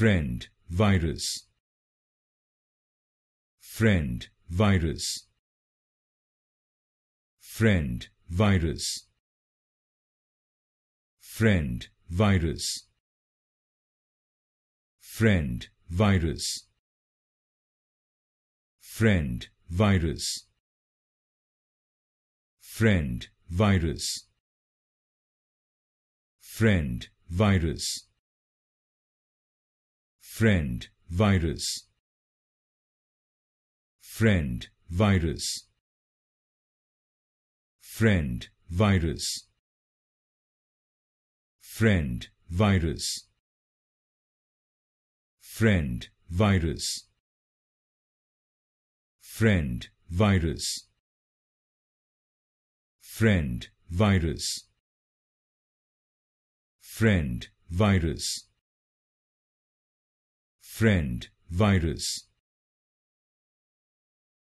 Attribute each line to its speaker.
Speaker 1: friend virus friend virus friend virus friend virus friend virus friend virus friend virus friend virus friend virus friend virus friend virus friend virus friend virus friend virus friend virus friend virus friend, virus